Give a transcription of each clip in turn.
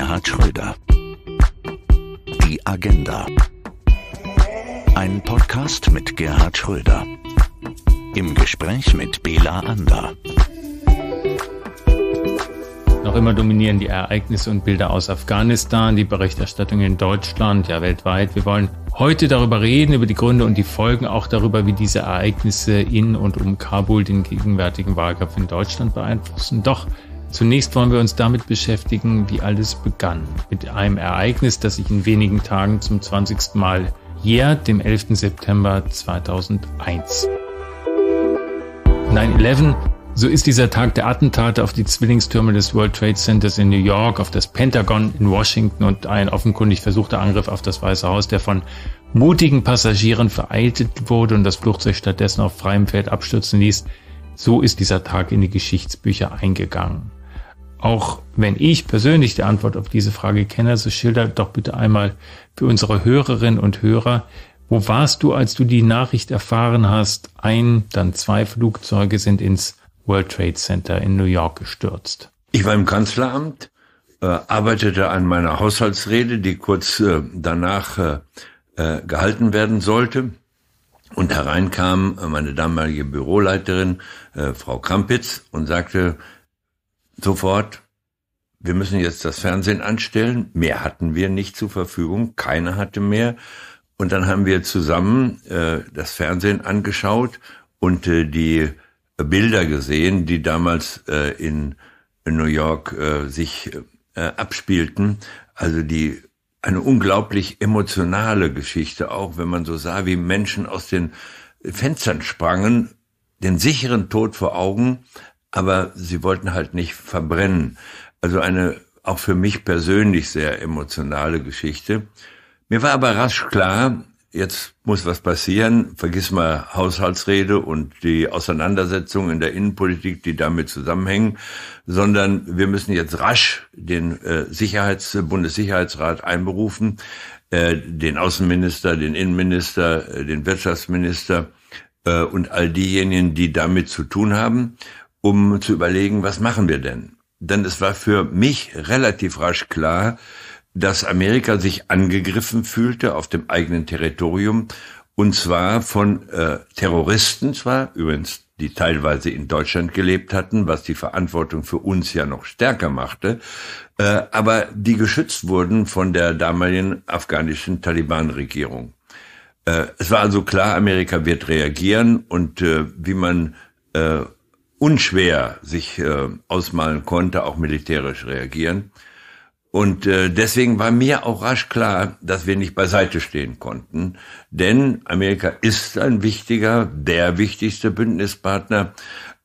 Gerhard Schröder. Die Agenda. Ein Podcast mit Gerhard Schröder. Im Gespräch mit Bela Ander. Noch immer dominieren die Ereignisse und Bilder aus Afghanistan, die Berichterstattung in Deutschland, ja weltweit. Wir wollen heute darüber reden, über die Gründe und die Folgen, auch darüber, wie diese Ereignisse in und um Kabul den gegenwärtigen Wahlkampf in Deutschland beeinflussen. Doch Zunächst wollen wir uns damit beschäftigen, wie alles begann. Mit einem Ereignis, das sich in wenigen Tagen zum 20. Mal jährt, dem 11. September 2001. 9-11, so ist dieser Tag der Attentate auf die Zwillingstürme des World Trade Centers in New York, auf das Pentagon in Washington und ein offenkundig versuchter Angriff auf das Weiße Haus, der von mutigen Passagieren vereitelt wurde und das Flugzeug stattdessen auf freiem Feld abstürzen ließ. So ist dieser Tag in die Geschichtsbücher eingegangen auch wenn ich persönlich die Antwort auf diese Frage kenne, so schilder doch bitte einmal für unsere Hörerinnen und Hörer, wo warst du, als du die Nachricht erfahren hast, ein, dann zwei Flugzeuge sind ins World Trade Center in New York gestürzt? Ich war im Kanzleramt, äh, arbeitete an meiner Haushaltsrede, die kurz äh, danach äh, äh gehalten werden sollte. Und hereinkam meine damalige Büroleiterin, äh, Frau Krampitz, und sagte, sofort, wir müssen jetzt das Fernsehen anstellen. Mehr hatten wir nicht zur Verfügung, keiner hatte mehr. Und dann haben wir zusammen äh, das Fernsehen angeschaut und äh, die Bilder gesehen, die damals äh, in, in New York äh, sich äh, abspielten. Also die eine unglaublich emotionale Geschichte, auch wenn man so sah, wie Menschen aus den Fenstern sprangen, den sicheren Tod vor Augen, aber sie wollten halt nicht verbrennen. Also eine auch für mich persönlich sehr emotionale Geschichte. Mir war aber rasch klar, jetzt muss was passieren. Vergiss mal Haushaltsrede und die Auseinandersetzung in der Innenpolitik, die damit zusammenhängen, sondern wir müssen jetzt rasch den äh, Sicherheits-, Bundessicherheitsrat einberufen, äh, den Außenminister, den Innenminister, äh, den Wirtschaftsminister und all diejenigen, die damit zu tun haben um zu überlegen, was machen wir denn? Denn es war für mich relativ rasch klar, dass Amerika sich angegriffen fühlte auf dem eigenen Territorium und zwar von äh, Terroristen zwar, übrigens die teilweise in Deutschland gelebt hatten, was die Verantwortung für uns ja noch stärker machte, äh, aber die geschützt wurden von der damaligen afghanischen Taliban-Regierung. Äh, es war also klar, Amerika wird reagieren und äh, wie man äh, unschwer sich äh, ausmalen konnte, auch militärisch reagieren. Und äh, deswegen war mir auch rasch klar, dass wir nicht beiseite stehen konnten, denn Amerika ist ein wichtiger, der wichtigste Bündnispartner.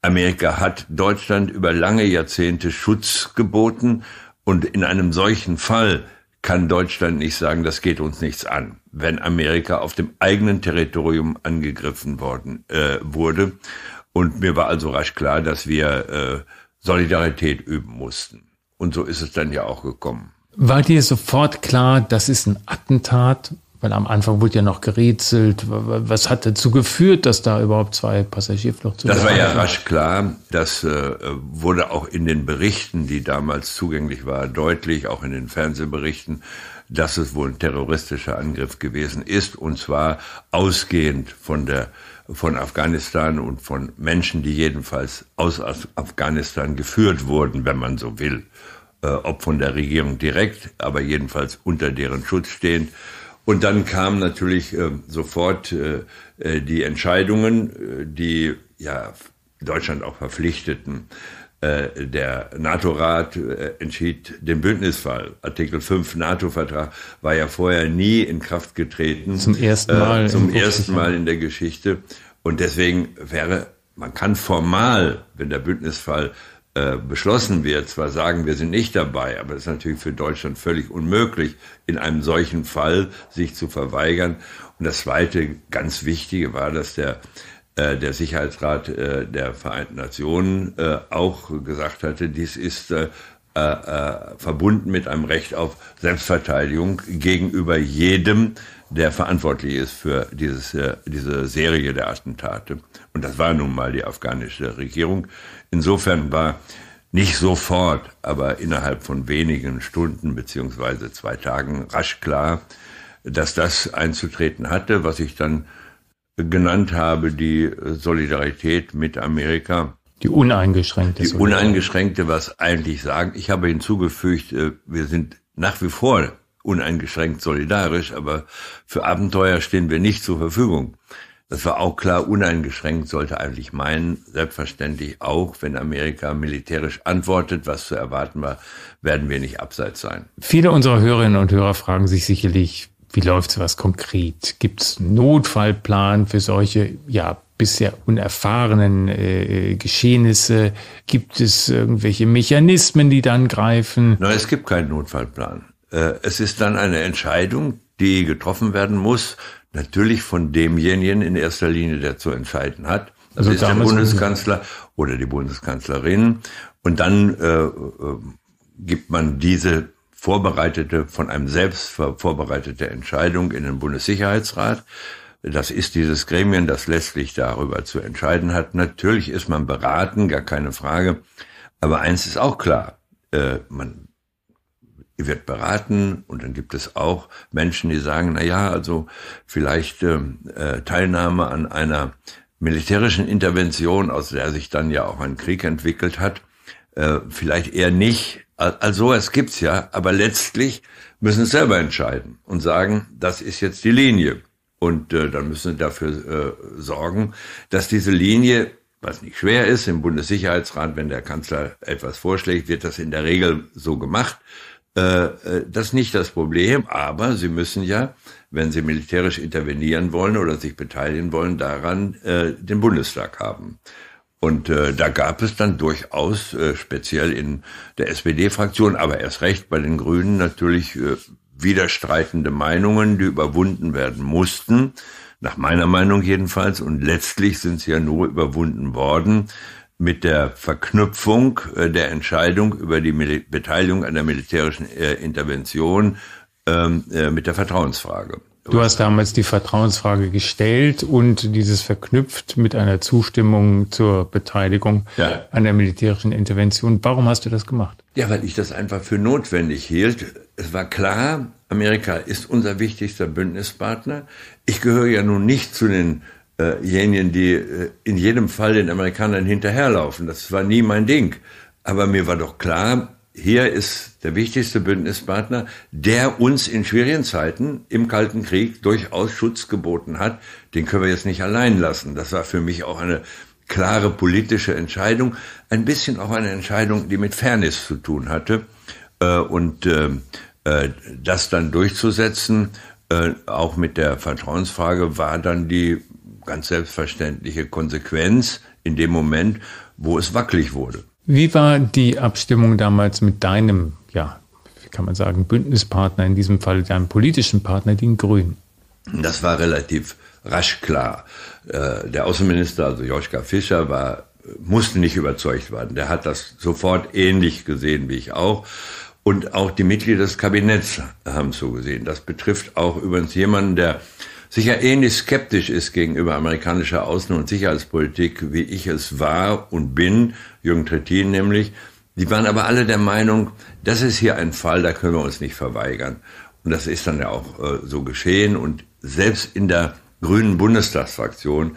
Amerika hat Deutschland über lange Jahrzehnte Schutz geboten und in einem solchen Fall kann Deutschland nicht sagen, das geht uns nichts an, wenn Amerika auf dem eigenen Territorium angegriffen worden äh, wurde. Und mir war also rasch klar, dass wir äh, Solidarität üben mussten. Und so ist es dann ja auch gekommen. War dir sofort klar, das ist ein Attentat? Weil am Anfang wurde ja noch gerätselt. Was hat dazu geführt, dass da überhaupt zwei Passagierflucht Passagierfluchten? Das war ja waren? rasch klar. Das äh, wurde auch in den Berichten, die damals zugänglich waren, deutlich, auch in den Fernsehberichten, dass es wohl ein terroristischer Angriff gewesen ist. Und zwar ausgehend von der von Afghanistan und von Menschen, die jedenfalls aus Afghanistan geführt wurden, wenn man so will, äh, ob von der Regierung direkt, aber jedenfalls unter deren Schutz stehen. Und dann kamen natürlich äh, sofort äh, äh die Entscheidungen, äh, die ja Deutschland auch verpflichteten. Äh, der NATO-Rat äh, entschied den Bündnisfall. Artikel 5 NATO-Vertrag war ja vorher nie in Kraft getreten. Zum ersten äh, Mal. Äh, zum ersten Mal in der Geschichte. Und deswegen wäre, man kann formal, wenn der Bündnisfall beschlossen wird, zwar sagen, wir sind nicht dabei, aber es ist natürlich für Deutschland völlig unmöglich, in einem solchen Fall sich zu verweigern. Und das zweite ganz Wichtige war, dass der äh, der Sicherheitsrat äh, der Vereinten Nationen äh, auch gesagt hatte, dies ist verbunden mit einem Recht auf Selbstverteidigung gegenüber jedem, der verantwortlich ist für dieses, diese Serie der Attentate. Und das war nun mal die afghanische Regierung. Insofern war nicht sofort, aber innerhalb von wenigen Stunden beziehungsweise zwei Tagen rasch klar, dass das einzutreten hatte, was ich dann genannt habe, die Solidarität mit Amerika. Die uneingeschränkte. Die uneingeschränkte, was eigentlich sagen. Ich habe hinzugefügt, äh, wir sind nach wie vor uneingeschränkt solidarisch, aber für Abenteuer stehen wir nicht zur Verfügung. Das war auch klar, uneingeschränkt sollte eigentlich meinen, selbstverständlich auch, wenn Amerika militärisch antwortet, was zu erwarten war, werden wir nicht abseits sein. Viele unserer Hörerinnen und Hörer fragen sich sicherlich, wie läuft sowas konkret? Gibt es einen Notfallplan für solche ja, bisher unerfahrenen äh, äh, Geschehnisse? Gibt es irgendwelche Mechanismen, die dann greifen? Nein, es gibt keinen Notfallplan. Äh, es ist dann eine Entscheidung, die getroffen werden muss, natürlich von demjenigen in erster Linie, der zu entscheiden hat. Das also ist der Bundeskanzler oder die Bundeskanzlerin. Und dann äh, äh gibt man diese vorbereitete, von einem selbst vorbereitete Entscheidung in den Bundessicherheitsrat. Das ist dieses Gremium, das letztlich darüber zu entscheiden hat. Natürlich ist man beraten, gar keine Frage. Aber eins ist auch klar. Äh, man wird beraten und dann gibt es auch Menschen, die sagen, na ja, also vielleicht ähm, äh, Teilnahme an einer militärischen Intervention, aus der sich dann ja auch ein Krieg entwickelt hat, äh, vielleicht eher nicht, also es gibt's ja, aber letztlich müssen sie selber entscheiden und sagen, das ist jetzt die Linie. Und äh, dann müssen sie dafür äh, sorgen, dass diese Linie, was nicht schwer ist, im Bundessicherheitsrat, wenn der Kanzler etwas vorschlägt, wird das in der Regel so gemacht. Äh, äh das ist nicht das Problem, aber sie müssen ja, wenn sie militärisch intervenieren wollen oder sich beteiligen wollen, daran äh, den Bundestag haben. Und äh, da gab es dann durchaus, äh, speziell in der SPD-Fraktion, aber erst recht bei den Grünen natürlich äh, widerstreitende Meinungen, die überwunden werden mussten, nach meiner Meinung jedenfalls. Und letztlich sind sie ja nur überwunden worden mit der Verknüpfung äh, der Entscheidung über die Mil Beteiligung an der militärischen äh, Intervention ähm, äh, mit der Vertrauensfrage. Du hast damals die Vertrauensfrage gestellt und dieses verknüpft mit einer Zustimmung zur Beteiligung ja. an der militärischen Intervention. Warum hast du das gemacht? Ja, weil ich das einfach für notwendig hielt. Es war klar, Amerika ist unser wichtigster Bündnispartner. Ich gehöre ja nun nicht zu denjenigen, äh die äh, in jedem Fall den Amerikanern hinterherlaufen. Das war nie mein Ding. Aber mir war doch klar, hier ist der wichtigste Bündnispartner, der uns in schwierigen Zeiten im Kalten Krieg durchaus Schutz geboten hat. Den können wir jetzt nicht allein lassen. Das war für mich auch eine klare politische Entscheidung, ein bisschen auch eine Entscheidung, die mit Fairness zu tun hatte. Äh, und ähm, äh, das dann durchzusetzen, äh, auch mit der Vertrauensfrage, war dann die ganz selbstverständliche Konsequenz in dem Moment, wo es wackelig wurde. Wie war die Abstimmung damals mit deinem, ja, wie kann man sagen, Bündnispartner, in diesem Fall deinem politischen Partner, den Grünen? Das war relativ rasch klar. Äh, der Außenminister, also Joschka Fischer, war, musste nicht überzeugt werden. Der hat das sofort ähnlich gesehen wie ich auch. Und auch die Mitglieder des Kabinetts haben so gesehen. Das betrifft auch übrigens jemanden, der sicher ähnlich skeptisch ist gegenüber amerikanischer Außen- und Sicherheitspolitik, wie ich es war und bin, Jürgen Trittin nämlich. Die waren aber alle der Meinung, das ist hier ein Fall, da können wir uns nicht verweigern. Und das ist dann ja auch äh, so geschehen. Und selbst in der grünen Bundestagsfraktion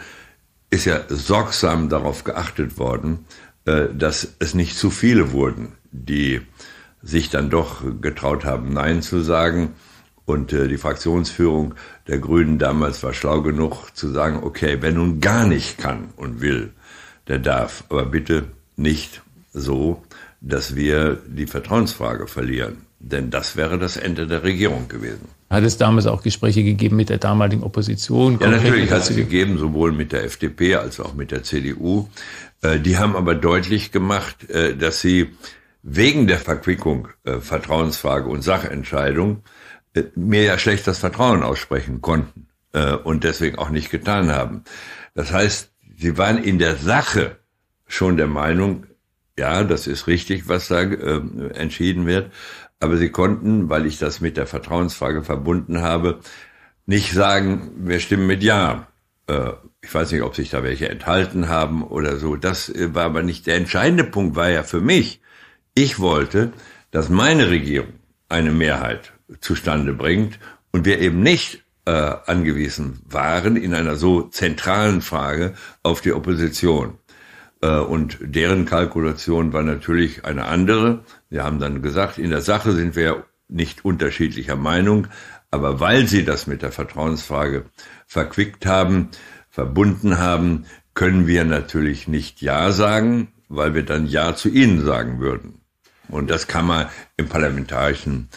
ist ja sorgsam darauf geachtet worden, äh, dass es nicht zu viele wurden, die sich dann doch getraut haben, Nein zu sagen. Und äh, die Fraktionsführung der Grünen damals war schlau genug zu sagen, okay, wer nun gar nicht kann und will, der darf. Aber bitte nicht so, dass wir die Vertrauensfrage verlieren. Denn das wäre das Ende der Regierung gewesen. Hat es damals auch Gespräche gegeben mit der damaligen Opposition? Ja, natürlich hat es gegeben, sowohl mit der FDP als auch mit der CDU. Äh, die haben aber deutlich gemacht, äh, dass sie wegen der Verquickung äh, Vertrauensfrage und Sachentscheidung äh, mir ja schlecht das Vertrauen aussprechen konnten äh, und deswegen auch nicht getan haben. Das heißt, sie waren in der Sache schon der Meinung, ja, das ist richtig, was da äh, entschieden wird, aber sie konnten, weil ich das mit der Vertrauensfrage verbunden habe, nicht sagen, wir stimmen mit Ja. Äh, ich weiß nicht, ob sich da welche enthalten haben oder so. Das äh, war aber nicht der entscheidende Punkt, war ja für mich. Ich wollte, dass meine Regierung eine Mehrheit zustande bringt und wir eben nicht äh, angewiesen waren in einer so zentralen Frage auf die Opposition. Äh, und deren Kalkulation war natürlich eine andere. Wir haben dann gesagt, in der Sache sind wir nicht unterschiedlicher Meinung, aber weil sie das mit der Vertrauensfrage verquickt haben, verbunden haben, können wir natürlich nicht Ja sagen, weil wir dann Ja zu ihnen sagen würden. Und das kann man im parlamentarischen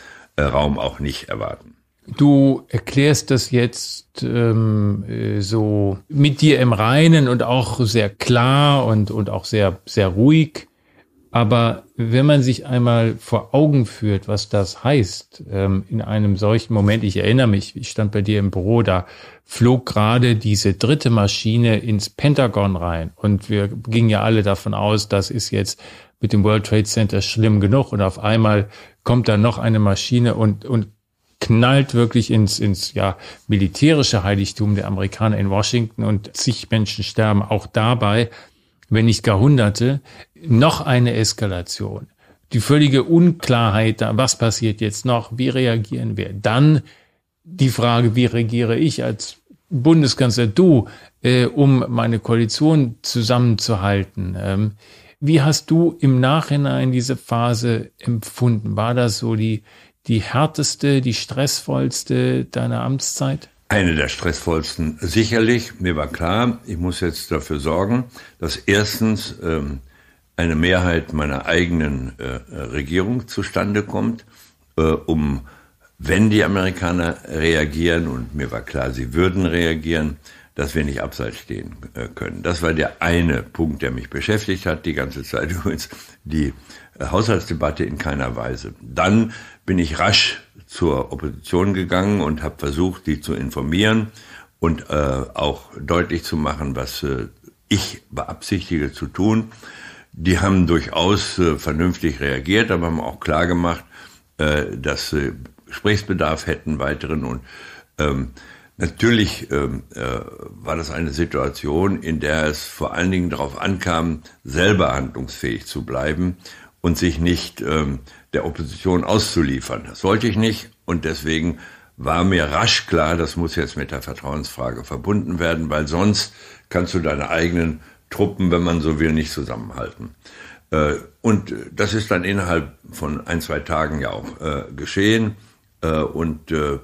äh, Raum auch nicht erwarten. Du erklärst das jetzt ähm, äh, so mit dir im Reinen und auch sehr klar und, und auch sehr, sehr ruhig. Aber wenn man sich einmal vor Augen führt, was das heißt, ähm, in einem solchen Moment, ich erinnere mich, ich stand bei dir im Büro, da flog gerade diese dritte Maschine ins Pentagon rein. Und wir gingen ja alle davon aus, das ist jetzt mit dem World Trade Center schlimm genug und auf einmal kommt da noch eine Maschine und, und knallt wirklich ins, ins ja, militärische Heiligtum der Amerikaner in Washington und zig Menschen sterben auch dabei, wenn nicht gar Hunderte, noch eine Eskalation. Die völlige Unklarheit da, was passiert jetzt noch, wie reagieren wir? Dann die Frage, wie regiere ich als Bundeskanzler du, äh, um meine Koalition zusammenzuhalten? Ähm, wie hast du im Nachhinein diese Phase empfunden? War das so die, die härteste, die stressvollste deiner Amtszeit? Eine der stressvollsten, sicherlich. Mir war klar, ich muss jetzt dafür sorgen, dass erstens ähm, eine Mehrheit meiner eigenen äh, Regierung zustande kommt, äh, um, wenn die Amerikaner reagieren, und mir war klar, sie würden reagieren, dass wir nicht abseits stehen äh, können. Das war der eine Punkt, der mich beschäftigt hat, die ganze Zeit übrigens, die äh, Haushaltsdebatte in keiner Weise. Dann bin ich rasch zur Opposition gegangen und habe versucht, die zu informieren und äh, auch deutlich zu machen, was äh, ich beabsichtige zu tun. Die haben durchaus äh, vernünftig reagiert, aber haben auch klar gemacht, äh, dass sie Gesprächsbedarf hätten, weiteren und ähm, Natürlich ähm, äh, war das eine Situation, in der es vor allen Dingen darauf ankam, selber handlungsfähig zu bleiben und sich nicht ähm, der Opposition auszuliefern. Das wollte ich nicht und deswegen war mir rasch klar, das muss jetzt mit der Vertrauensfrage verbunden werden, weil sonst kannst du deine eigenen Truppen, wenn man so will, nicht zusammenhalten. Äh, und das ist dann innerhalb von ein, zwei Tagen ja auch äh, geschehen äh, und äh,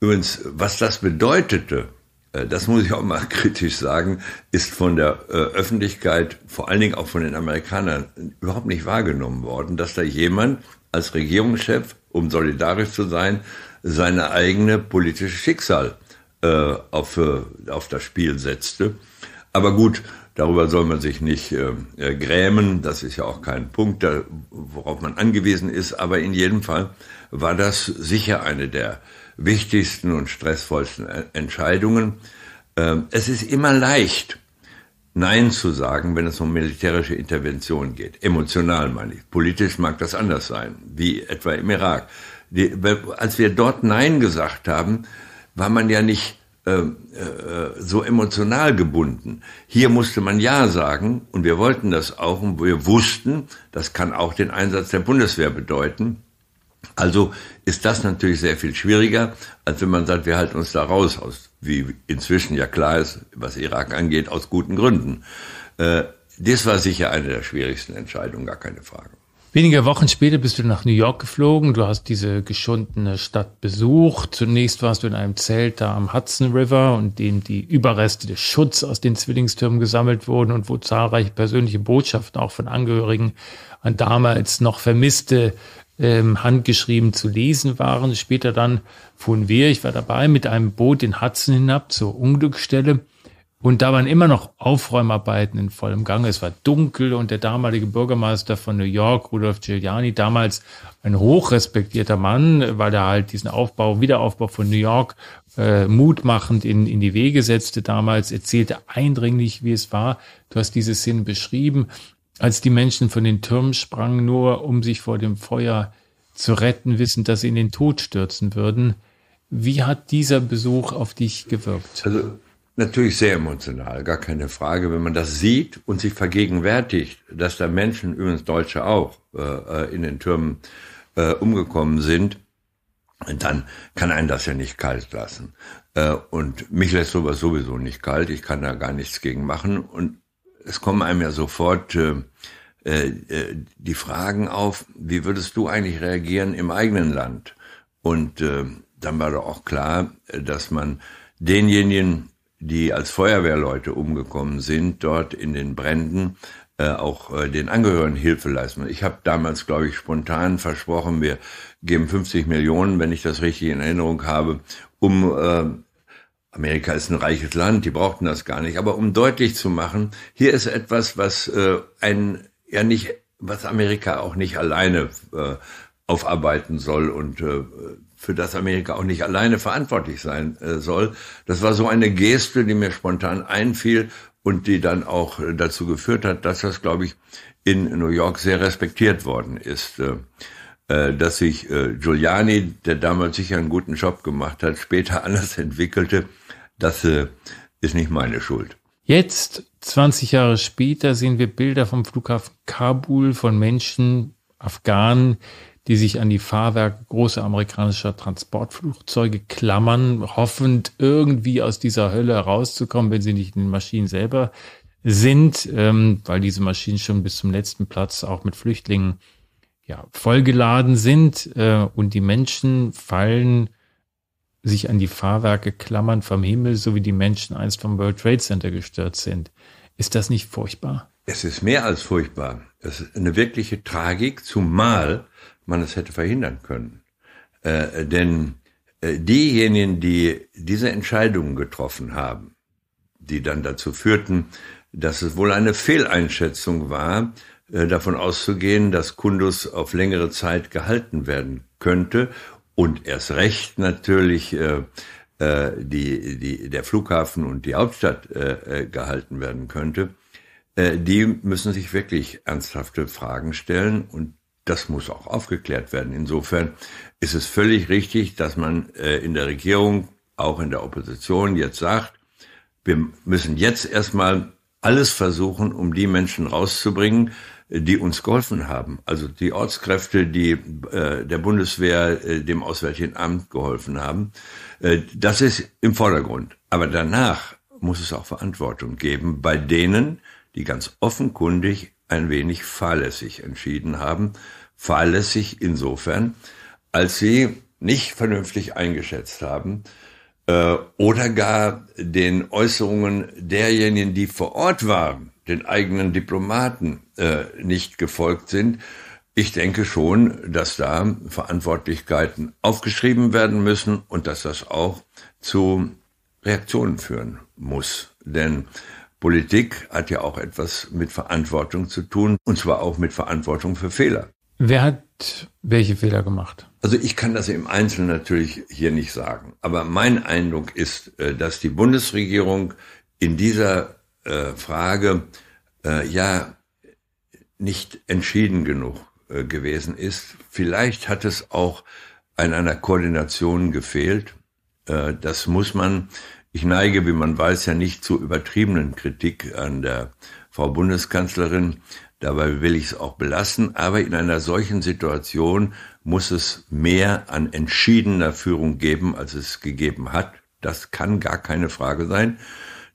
Übrigens, was das bedeutete, äh, das muss ich auch mal kritisch sagen, ist von der äh, Öffentlichkeit, vor allen Dingen auch von den Amerikanern, überhaupt nicht wahrgenommen worden, dass da jemand als Regierungschef, um solidarisch zu sein, seine eigene politische Schicksal äh, auf, äh, auf das Spiel setzte. Aber gut, darüber soll man sich nicht äh, grämen, das ist ja auch kein Punkt, da, worauf man angewiesen ist, aber in jedem Fall war das sicher eine der wichtigsten und stressvollsten Entscheidungen. Ähm, es ist immer leicht, Nein zu sagen, wenn es um militärische Intervention geht. Emotional meine ich. Politisch mag das anders sein, wie etwa im Irak. Die, als wir dort Nein gesagt haben, war man ja nicht äh, äh, so emotional gebunden. Hier musste man Ja sagen und wir wollten das auch und wir wussten, das kann auch den Einsatz der Bundeswehr bedeuten. Also ist das natürlich sehr viel schwieriger, als wenn man sagt, wir halten uns da raus, aus, wie inzwischen ja klar ist, was Irak angeht, aus guten Gründen. Äh, das war sicher eine der schwierigsten Entscheidungen, gar keine Frage. Wenige Wochen später bist du nach New York geflogen. Du hast diese geschundene Stadt besucht. Zunächst warst du in einem Zelt da am Hudson River in dem die Überreste des Schutz aus den Zwillingstürmen gesammelt wurden und wo zahlreiche persönliche Botschaften auch von Angehörigen an damals noch vermisste ähm, handgeschrieben zu lesen waren. Später dann fuhren wir, ich war dabei, mit einem Boot den Hudson hinab zur Unglücksstelle. Und da waren immer noch Aufräumarbeiten in vollem Gange. Es war dunkel und der damalige Bürgermeister von New York, Rudolf Giuliani, damals ein hochrespektierter Mann, weil er halt diesen Aufbau, Wiederaufbau von New York äh, mutmachend in, in die Wege setzte damals, erzählte eindringlich, wie es war. Du hast diese Szenen beschrieben. Als die Menschen von den Türmen sprangen, nur um sich vor dem Feuer zu retten, wissend, dass sie in den Tod stürzen würden. Wie hat dieser Besuch auf dich gewirkt? Also natürlich sehr emotional, gar keine Frage, wenn man das sieht und sich vergegenwärtigt, dass da Menschen, übrigens Deutsche auch, äh, äh, in den Türmen äh, umgekommen sind, dann kann einen das ja nicht kalt lassen. und mich lässt sowas sowieso nicht kalt, ich kann da gar nichts gegen machen. Und es kommen einem ja sofort äh, äh, die Fragen auf, wie würdest du eigentlich reagieren im eigenen Land? Und äh, dann war doch auch klar, äh, dass man denjenigen, die als Feuerwehrleute umgekommen sind, dort in den Bränden, äh, auch äh, den Angehörigen Hilfe leisten. Ich habe damals, glaube ich, spontan versprochen, wir geben 50 Millionen, wenn ich das richtig in Erinnerung habe, um Amerika ist ein reiches Land, die brauchten das gar nicht. Aber um deutlich zu machen, hier ist etwas, was äh, ein ja nicht, was Amerika auch nicht alleine äh, aufarbeiten soll und äh, für das Amerika auch nicht alleine verantwortlich sein äh, soll. Das war so eine Geste, die mir spontan einfiel und die dann auch äh, dazu geführt hat, dass das, glaube ich, in New York sehr respektiert worden ist. Äh, äh, dass sich äh, Giuliani, der damals sicher einen guten Job gemacht hat, später anders entwickelte, das äh, ist nicht meine Schuld. Jetzt, 20 Jahre später, sehen wir Bilder vom Flughafen Kabul von Menschen, Afghanen, die sich an die Fahrwerke großer amerikanischer Transportflugzeuge klammern, hoffend irgendwie aus dieser Hölle herauszukommen, wenn sie nicht in den Maschinen selber sind, ähm, weil diese Maschinen schon bis zum letzten Platz auch mit Flüchtlingen ja, vollgeladen sind äh, und die Menschen fallen, sich an die Fahrwerke klammern vom Himmel, so wie die Menschen einst vom World Trade Center gestört sind. Ist das nicht furchtbar? Es ist mehr als furchtbar. Es ist eine wirkliche Tragik, zumal man es hätte verhindern können. Äh, denn äh, diejenigen, die diese Entscheidungen getroffen haben, die dann dazu führten, dass es wohl eine Fehleinschätzung war, äh, davon auszugehen, dass Kundus auf längere Zeit gehalten werden könnte und erst recht natürlich äh, äh die, die, der Flughafen und die Hauptstadt äh, äh, gehalten werden könnte, äh, die müssen sich wirklich ernsthafte Fragen stellen und das muss auch aufgeklärt werden. Insofern ist es völlig richtig, dass man in der Regierung, auch in der Opposition jetzt sagt, wir müssen jetzt erstmal alles versuchen, um die Menschen rauszubringen, die uns geholfen haben. Also die Ortskräfte, die äh, der Bundeswehr, äh, dem Auswärtigen Amt geholfen haben. Äh, das ist im Vordergrund. Aber danach muss es auch Verantwortung geben bei denen, die ganz offenkundig ein wenig fahrlässig entschieden haben. Fahrlässig insofern, als sie nicht vernünftig eingeschätzt haben äh, oder gar den Äußerungen derjenigen, die vor Ort waren, den eigenen Diplomaten äh, nicht gefolgt sind. Ich denke schon, dass da Verantwortlichkeiten aufgeschrieben werden müssen und dass das auch zu Reaktionen führen muss. Denn Politik hat ja auch etwas mit Verantwortung zu tun, und zwar auch mit Verantwortung für Fehler. Wer hat welche Fehler gemacht? Also ich kann das im Einzelnen natürlich hier nicht sagen, aber mein Eindruck ist, äh, dass die Bundesregierung in dieser äh, Frage äh, ja nicht entschieden genug äh, gewesen ist. Vielleicht hat es auch an einer Koordination gefehlt. Äh, das muss man, ich neige, wie man weiß, ja nicht zu übertriebenen Kritik an der Frau Bundeskanzlerin. Dabei will ich es auch belassen. Aber in einer solchen Situation muss es mehr an entschiedener Führung geben, als es gegeben hat. Das kann gar keine Frage sein.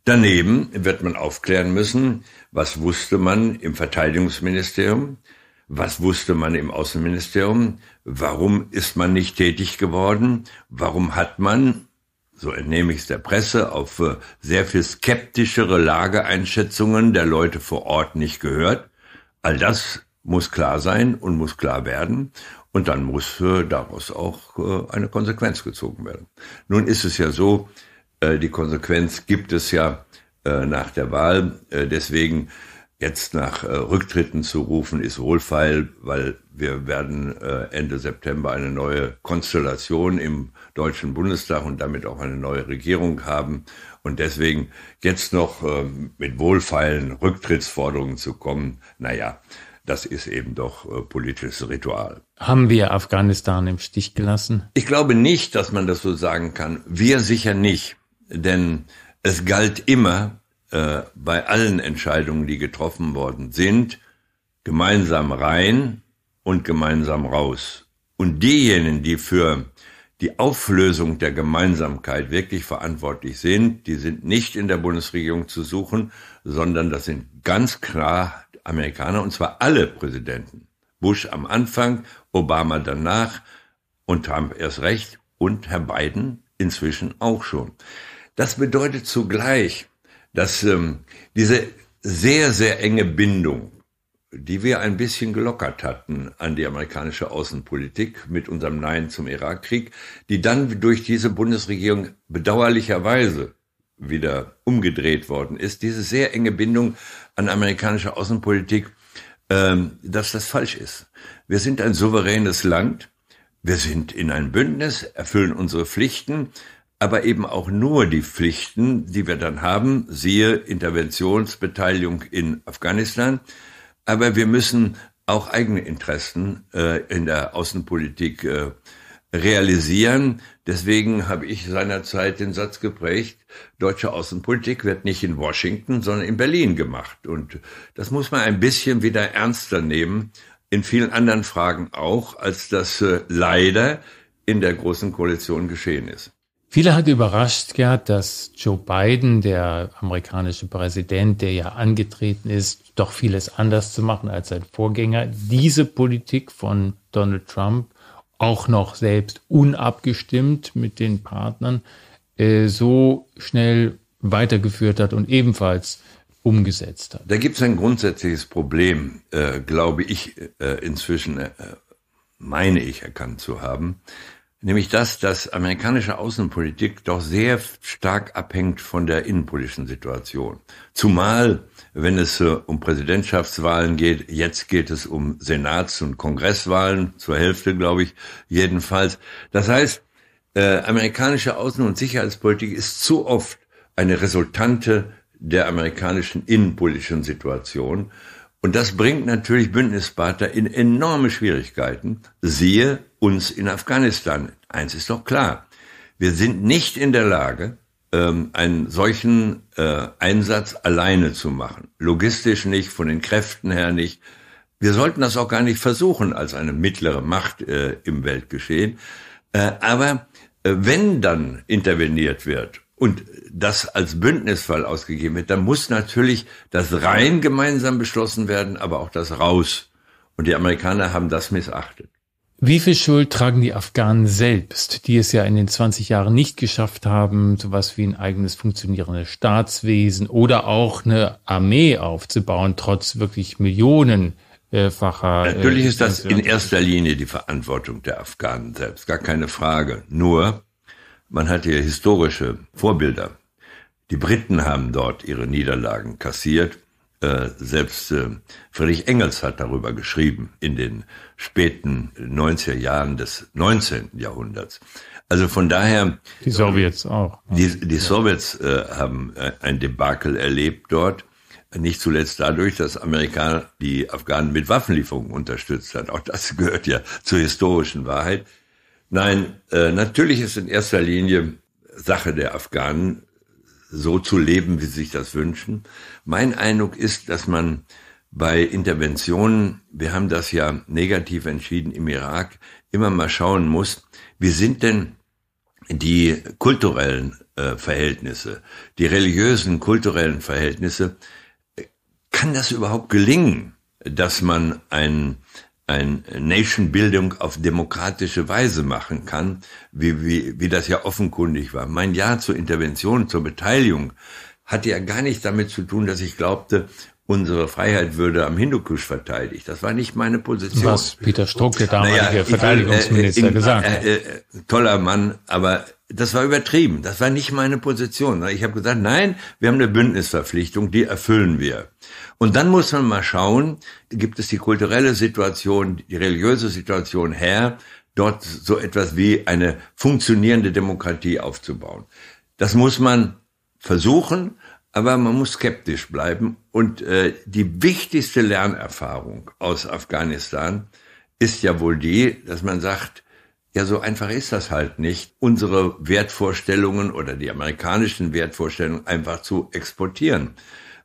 Daneben wird man aufklären müssen, was wusste man im Verteidigungsministerium, was wusste man im Außenministerium, warum ist man nicht tätig geworden, warum hat man, so entnehme ich es der Presse, auf äh, sehr viel skeptischere Lageeinschätzungen der Leute vor Ort nicht gehört. All das muss klar sein und muss klar werden. Und dann muss äh, daraus auch äh, eine Konsequenz gezogen werden. Nun ist es ja so, äh, die Konsequenz gibt es ja äh, nach der Wahl. Äh, deswegen jetzt nach Rücktritten zu rufen, ist wohlfeil, weil wir werden Ende September eine neue Konstellation im Deutschen Bundestag und damit auch eine neue Regierung haben. Und deswegen jetzt noch mit wohlfeilen Rücktrittsforderungen zu kommen, naja, das ist eben doch politisches Ritual. Haben wir Afghanistan im Stich gelassen? Ich glaube nicht, dass man das so sagen kann. Wir sicher nicht. Denn es galt immer äh, bei allen Entscheidungen, die getroffen worden sind, gemeinsam rein und gemeinsam raus. Und diejenigen, die für die Auflösung der Gemeinsamkeit wirklich verantwortlich sind, die sind nicht in der Bundesregierung zu suchen, sondern das sind ganz klar Amerikaner, und zwar alle Präsidenten. Bush am Anfang, Obama danach und Trump erst recht und Herr Biden inzwischen auch schon. Das bedeutet zugleich, dass ähm, diese sehr, sehr enge Bindung, die wir ein bisschen gelockert hatten an die amerikanische Außenpolitik mit unserem Nein zum Irakkrieg, die dann durch diese Bundesregierung bedauerlicherweise wieder umgedreht worden ist, diese sehr enge Bindung an amerikanische Außenpolitik, ähm, dass das falsch ist. Wir sind ein souveränes Land, wir sind in ein Bündnis, erfüllen unsere Pflichten, aber eben auch nur die Pflichten, die wir dann haben, siehe Interventionsbeteiligung in Afghanistan. Aber wir müssen auch eigene Interessen äh, in der Außenpolitik äh, realisieren. Deswegen habe ich seinerzeit den Satz geprägt, deutsche Außenpolitik wird nicht in Washington, sondern in Berlin gemacht. Und das muss man ein bisschen wieder ernster nehmen, in vielen anderen Fragen auch, als das äh, leider in der Großen Koalition geschehen ist. Viele hat überrascht, Gerd, dass Joe Biden, der amerikanische Präsident, der ja angetreten ist, doch vieles anders zu machen als sein Vorgänger, diese Politik von Donald Trump auch noch selbst unabgestimmt mit den Partnern äh, so schnell weitergeführt hat und ebenfalls umgesetzt hat. Da gibt es ein grundsätzliches Problem, äh, glaube ich, äh, inzwischen äh, äh, meine ich erkannt zu haben nämlich das, dass amerikanische Außenpolitik doch sehr stark abhängt von der innenpolitischen Situation. Zumal, wenn es äh, um Präsidentschaftswahlen geht, jetzt geht es um Senats- und Kongresswahlen, zur Hälfte, glaube ich, jedenfalls. Das heißt, äh, amerikanische Außen- und Sicherheitspolitik ist zu oft eine Resultante der amerikanischen innenpolitischen Situation. Und das bringt natürlich Bündnispartner in enorme Schwierigkeiten. Siehe uns in Afghanistan. Eins ist doch klar. Wir sind nicht in der Lage, ähm, einen solchen äh, Einsatz alleine zu machen. Logistisch nicht, von den Kräften her nicht. Wir sollten das auch gar nicht versuchen als eine mittlere Macht äh, im Weltgeschehen. Äh, aber wenn dann interveniert wird und das als Bündnisfall ausgegeben wird, dann muss natürlich das rein gemeinsam beschlossen werden, aber auch das raus. Und die Amerikaner haben das missachtet. Wie viel Schuld tragen die Afghanen selbst, die es ja in den 20 Jahren nicht geschafft haben, sowas wie ein eigenes funktionierendes Staatswesen oder auch eine Armee aufzubauen, trotz wirklich Millionenfacher. Äh, äh, natürlich ist das in erster Linie die Verantwortung der Afghanen selbst, gar keine Frage. Nur man hatte ja historische Vorbilder. Die Briten haben dort ihre Niederlagen kassiert. Äh, selbst äh, Friedrich Engels hat darüber geschrieben in den späten 90er Jahren des 19. Jahrhunderts. Also von daher. Die Sowjets auch. Die, die Sowjets äh, haben ein Debakel erlebt dort. Nicht zuletzt dadurch, dass Amerika die Afghanen mit Waffenlieferungen unterstützt hat. Auch das gehört ja zur historischen Wahrheit. Nein, äh, natürlich ist in erster Linie Sache der Afghanen, so zu leben, wie sie sich das wünschen. Mein Eindruck ist, dass man bei Interventionen, wir haben das ja negativ entschieden im Irak, immer mal schauen muss, wie sind denn die kulturellen äh, Verhältnisse, die religiösen, kulturellen Verhältnisse, äh, kann das überhaupt gelingen, dass man einen ein Nation-Bildung auf demokratische Weise machen kann, wie, wie, wie das ja offenkundig war. Mein Ja zur Intervention, zur Beteiligung hatte ja gar nicht damit zu tun, dass ich glaubte, unsere Freiheit würde am Hindukusch verteidigt. Das war nicht meine Position. Was Peter Struck, der damalige naja, Verteidigungsminister, will, äh, äh gesagt hat. Äh, äh, toller Mann, aber das war übertrieben. Das war nicht meine Position. Ich habe gesagt, nein, wir haben eine Bündnisverpflichtung, die erfüllen wir. Und dann muss man mal schauen, gibt es die kulturelle Situation, die religiöse Situation her, dort so etwas wie eine funktionierende Demokratie aufzubauen. Das muss man versuchen, aber man muss skeptisch bleiben und äh, die wichtigste Lernerfahrung aus Afghanistan ist ja wohl die, dass man sagt, ja, so einfach ist das halt nicht, unsere Wertvorstellungen oder die amerikanischen Wertvorstellungen einfach zu exportieren,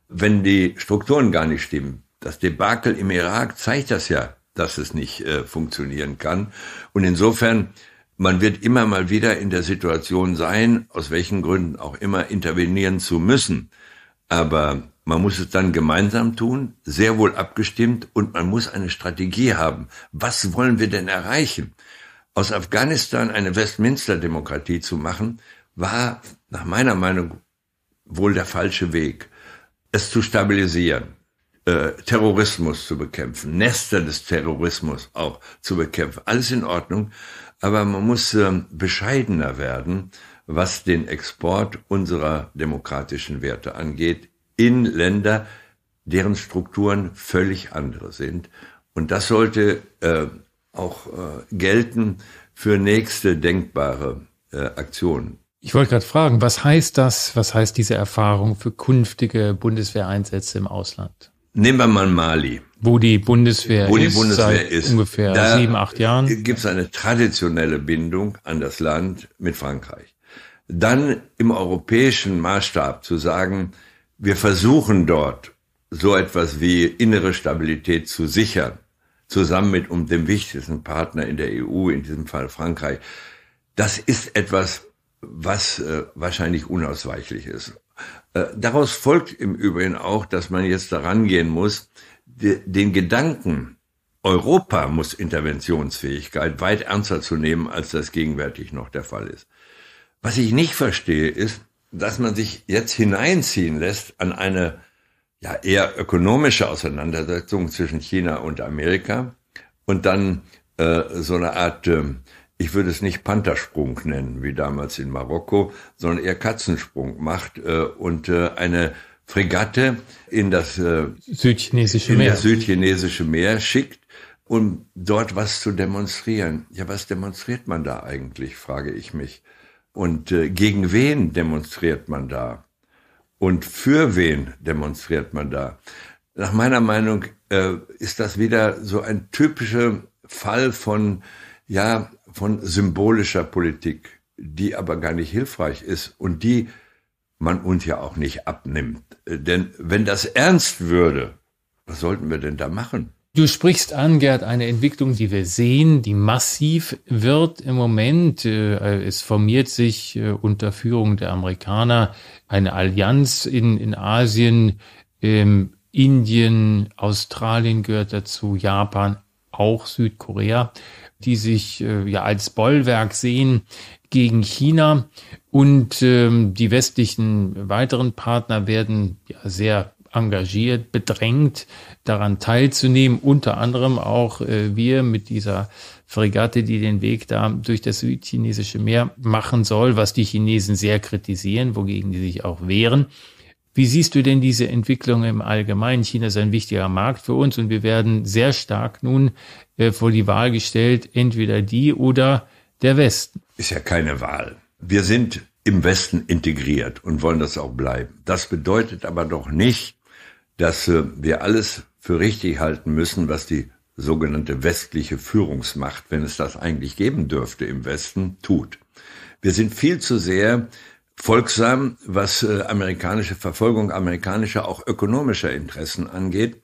wenn die Strukturen gar nicht stimmen. Das Debakel im Irak zeigt das ja, dass es nicht äh, funktionieren kann. Und insofern, man wird immer mal wieder in der Situation sein, aus welchen Gründen auch immer intervenieren zu müssen. Aber man muss es dann gemeinsam tun, sehr wohl abgestimmt und man muss eine Strategie haben. Was wollen wir denn erreichen? Aus Afghanistan eine Westminster-Demokratie zu machen, war nach meiner Meinung wohl der falsche Weg. Es zu stabilisieren, äh, Terrorismus zu bekämpfen, Nester des Terrorismus auch zu bekämpfen, alles in Ordnung. Aber man muss äh, bescheidener werden, was den Export unserer demokratischen Werte angeht in Länder, deren Strukturen völlig andere sind. Und das sollte äh, auch äh, gelten für nächste denkbare äh, Aktionen. Ich wollte gerade fragen, was heißt das, was heißt diese Erfahrung für künftige Bundeswehreinsätze im Ausland? Nehmen wir mal Mali. Wo die Bundeswehr, wo ist, die Bundeswehr ist, ungefähr da sieben, acht Jahren. Äh, Gibt es eine traditionelle Bindung an das Land mit Frankreich. Dann im europäischen Maßstab zu sagen, wir versuchen dort so etwas wie innere Stabilität zu sichern, zusammen mit um dem wichtigsten Partner in der EU, in diesem Fall Frankreich. Das ist etwas, was äh, wahrscheinlich unausweichlich ist. Äh, daraus folgt im Übrigen auch, dass man jetzt daran gehen muss, de, den Gedanken, Europa muss Interventionsfähigkeit weit ernster zu nehmen, als das gegenwärtig noch der Fall ist. Was ich nicht verstehe, ist, dass man sich jetzt hineinziehen lässt an eine ja eher ökonomische Auseinandersetzung zwischen China und Amerika und dann äh, so eine Art, äh, ich würde es nicht Panthersprung nennen, wie damals in Marokko, sondern eher Katzensprung macht äh, und äh, eine Fregatte in das äh, südchinesische, in Meer. Das südchinesische Meer schickt, um dort was zu demonstrieren. Ja, was demonstriert man da eigentlich, frage ich mich. Und äh, gegen wen demonstriert man da? Und für wen demonstriert man da? Nach meiner Meinung äh, ist das wieder so ein typischer Fall von, ja, von symbolischer Politik, die aber gar nicht hilfreich ist und die man uns ja auch nicht abnimmt. Denn wenn das ernst würde, was sollten wir denn da machen? Du sprichst an, Gerd, eine Entwicklung, die wir sehen, die massiv wird im Moment. Äh, es formiert sich äh, unter Führung der Amerikaner eine Allianz in, in Asien, ähm, Indien, Australien gehört dazu, Japan, auch Südkorea, die sich äh, ja als Bollwerk sehen gegen China. Und ähm, die westlichen weiteren Partner werden ja sehr engagiert, bedrängt, daran teilzunehmen. Unter anderem auch äh, wir mit dieser Fregatte, die den Weg da durch das südchinesische Meer machen soll, was die Chinesen sehr kritisieren, wogegen die sich auch wehren. Wie siehst du denn diese Entwicklung im Allgemeinen? China ist ein wichtiger Markt für uns und wir werden sehr stark nun äh, vor die Wahl gestellt, entweder die oder der Westen. Ist ja keine Wahl. Wir sind im Westen integriert und wollen das auch bleiben. Das bedeutet aber doch nicht, dass äh, wir alles für richtig halten müssen, was die sogenannte westliche Führungsmacht, wenn es das eigentlich geben dürfte im Westen, tut. Wir sind viel zu sehr folgsam, was äh, amerikanische Verfolgung amerikanischer, auch ökonomischer Interessen angeht.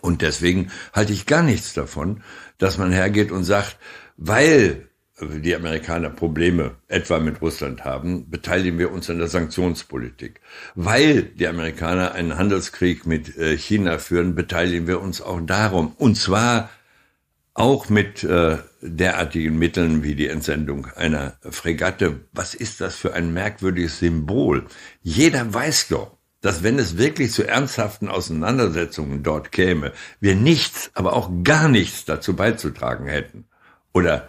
Und deswegen halte ich gar nichts davon, dass man hergeht und sagt, weil die Amerikaner Probleme etwa mit Russland haben, beteiligen wir uns an der Sanktionspolitik. Weil die Amerikaner einen Handelskrieg mit äh, China führen, beteiligen wir uns auch darum. Und zwar auch mit äh, derartigen Mitteln wie die Entsendung einer Fregatte. Was ist das für ein merkwürdiges Symbol? Jeder weiß doch, dass wenn es wirklich zu ernsthaften Auseinandersetzungen dort käme, wir nichts, aber auch gar nichts dazu beizutragen hätten. Oder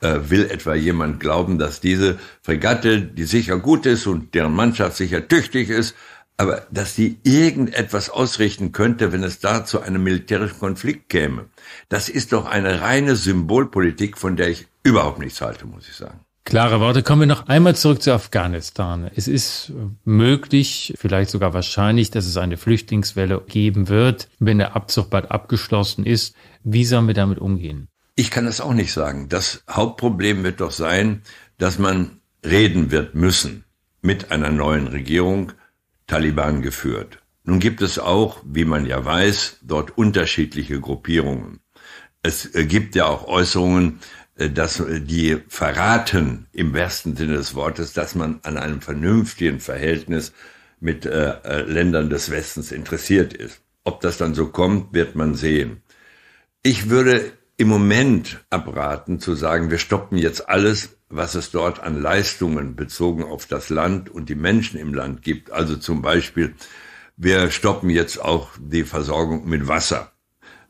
äh, will etwa jemand glauben, dass diese Fregatte, die sicher gut ist und deren Mannschaft sicher tüchtig ist, aber dass sie irgendetwas ausrichten könnte, wenn es da zu einem militärischen Konflikt käme. Das ist doch eine reine Symbolpolitik, von der ich überhaupt nichts halte, muss ich sagen. Klare Worte. Kommen wir noch einmal zurück zu Afghanistan. Es ist möglich, vielleicht sogar wahrscheinlich, dass es eine Flüchtlingswelle geben wird, wenn der Abzug bald abgeschlossen ist. Wie sollen wir damit umgehen? Ich kann das auch nicht sagen. Das Hauptproblem wird doch sein, dass man reden wird müssen mit einer neuen Regierung, Taliban geführt. Nun gibt es auch, wie man ja weiß, dort unterschiedliche Gruppierungen. Es äh, gibt ja auch Äußerungen, äh, dass äh, die verraten im besten Sinne des Wortes, dass man an einem vernünftigen Verhältnis mit äh, Ländern des Westens interessiert ist. Ob das dann so kommt, wird man sehen. Ich würde im Moment abraten zu sagen, wir stoppen jetzt alles, was es dort an Leistungen bezogen auf das Land und die Menschen im Land gibt. Also zum Beispiel, wir stoppen jetzt auch die Versorgung mit Wasser,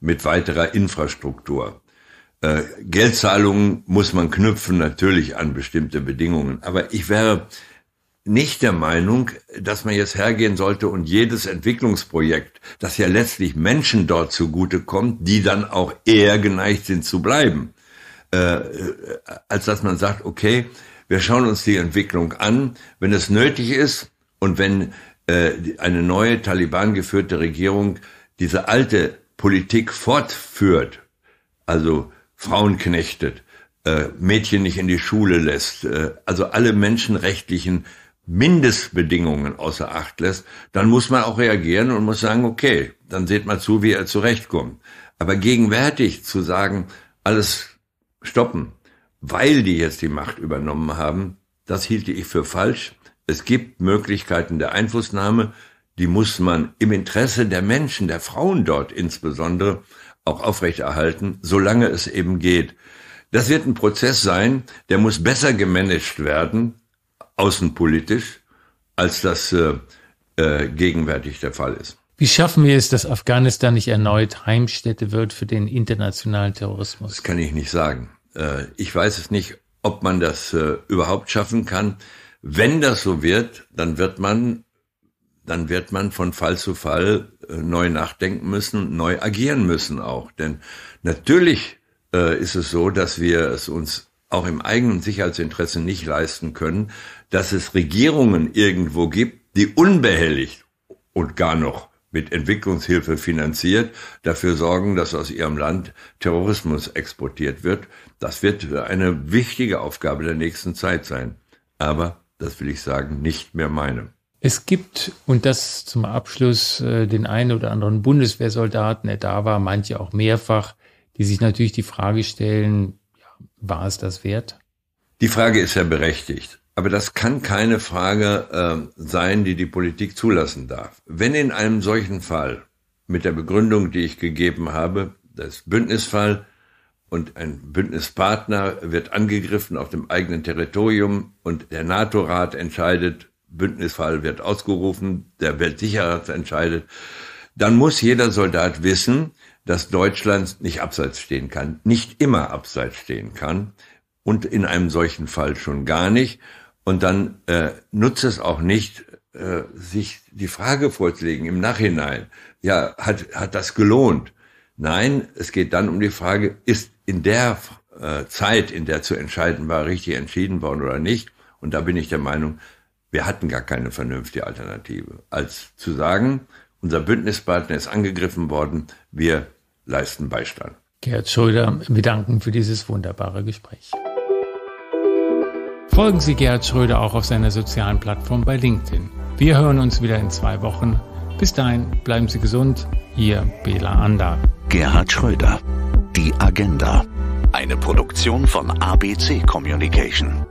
mit weiterer Infrastruktur. Äh, Geldzahlungen muss man knüpfen natürlich an bestimmte Bedingungen. Aber ich wäre nicht der Meinung, dass man jetzt hergehen sollte und jedes Entwicklungsprojekt, das ja letztlich Menschen dort zugute kommt, die dann auch eher geneigt sind zu bleiben, äh, äh, als dass man sagt, okay, wir schauen uns die Entwicklung an, wenn es nötig ist und wenn äh, eine neue Taliban geführte Regierung diese alte Politik fortführt, also Frauen knechtet, äh, Mädchen nicht in die Schule lässt, äh, also alle menschenrechtlichen Mindestbedingungen außer Acht lässt, dann muss man auch reagieren und muss sagen, okay, dann seht mal zu, wie er zurechtkommt. Aber gegenwärtig zu sagen, alles stoppen, weil die jetzt die Macht übernommen haben, das hielte ich für falsch. Es gibt Möglichkeiten der Einflussnahme, die muss man im Interesse der Menschen, der Frauen dort insbesondere, auch aufrechterhalten, solange es eben geht. Das wird ein Prozess sein, der muss besser gemanagt werden, außenpolitisch, als das äh, äh, gegenwärtig der Fall ist. Wie schaffen wir es, dass Afghanistan nicht erneut Heimstätte wird für den internationalen Terrorismus? Das kann ich nicht sagen. Äh, ich weiß es nicht, ob man das äh, überhaupt schaffen kann. Wenn das so wird, dann wird man, dann wird man von Fall zu Fall neu nachdenken müssen und neu agieren müssen auch. Denn natürlich ist es so, dass wir es uns auch im eigenen Sicherheitsinteresse nicht leisten können, dass es Regierungen irgendwo gibt, die unbehelligt und gar noch mit Entwicklungshilfe finanziert, dafür sorgen, dass aus ihrem Land Terrorismus exportiert wird. Das wird eine wichtige Aufgabe der nächsten Zeit sein. Aber, das will ich sagen, nicht mehr meine. Es gibt, und das zum Abschluss, äh, den einen oder anderen Bundeswehrsoldaten, der da war, manche auch mehrfach, die sich natürlich die Frage stellen, war es das wert? Die Frage ist ja berechtigt. Aber das kann keine Frage äh, sein, die die Politik zulassen darf. Wenn in einem solchen Fall mit der Begründung, die ich gegeben habe, das Bündnisfall und ein Bündnispartner wird angegriffen auf dem eigenen Territorium und der NATO-Rat entscheidet, Bündnisfall wird ausgerufen, der Weltsicherheitsrat entscheidet, dann muss jeder Soldat wissen, dass Deutschland nicht abseits stehen kann, nicht immer abseits stehen kann und in einem solchen Fall schon gar nicht. Und dann äh, nutzt es auch nicht, äh, sich die Frage vorzulegen im Nachhinein, ja, hat, hat das gelohnt? Nein, es geht dann um die Frage, ist in der äh, Zeit, in der zu entscheiden war, richtig entschieden worden oder nicht? Und da bin ich der Meinung, wir hatten gar keine vernünftige Alternative, als zu sagen, unser Bündnispartner ist angegriffen worden. Wir leisten Beistand. Gerhard Schröder, wir danken für dieses wunderbare Gespräch. Folgen Sie Gerhard Schröder auch auf seiner sozialen Plattform bei LinkedIn. Wir hören uns wieder in zwei Wochen. Bis dahin, bleiben Sie gesund. Ihr Bela Ander. Gerhard Schröder. Die Agenda. Eine Produktion von ABC Communication.